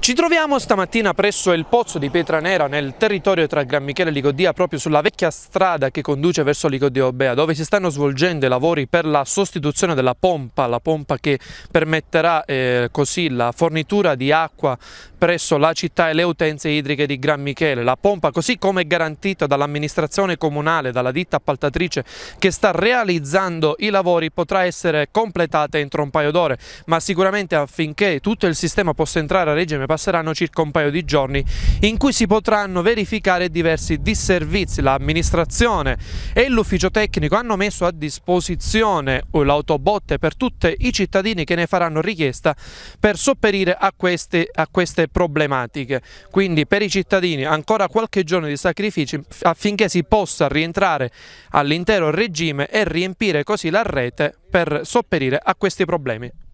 Ci troviamo stamattina presso il pozzo di Pietra Nera nel territorio tra Gran Michele e Ligodia proprio sulla vecchia strada che conduce verso Ligodia Obea, dove si stanno svolgendo i lavori per la sostituzione della pompa, la pompa che permetterà eh, così la fornitura di acqua presso la città e le utenze idriche di Gran Michele. La pompa, così come garantita dall'amministrazione comunale, dalla ditta appaltatrice che sta realizzando i lavori, potrà essere completata entro un paio d'ore, ma sicuramente affinché tutto il sistema possa entrare a regime passeranno circa un paio di giorni in cui si potranno verificare diversi disservizi. L'amministrazione e l'ufficio tecnico hanno messo a disposizione l'autobotte per tutti i cittadini che ne faranno richiesta per sopperire a queste, a queste problematiche. Quindi per i cittadini ancora qualche giorno di sacrifici affinché si possa rientrare all'intero regime e riempire così la rete per sopperire a questi problemi.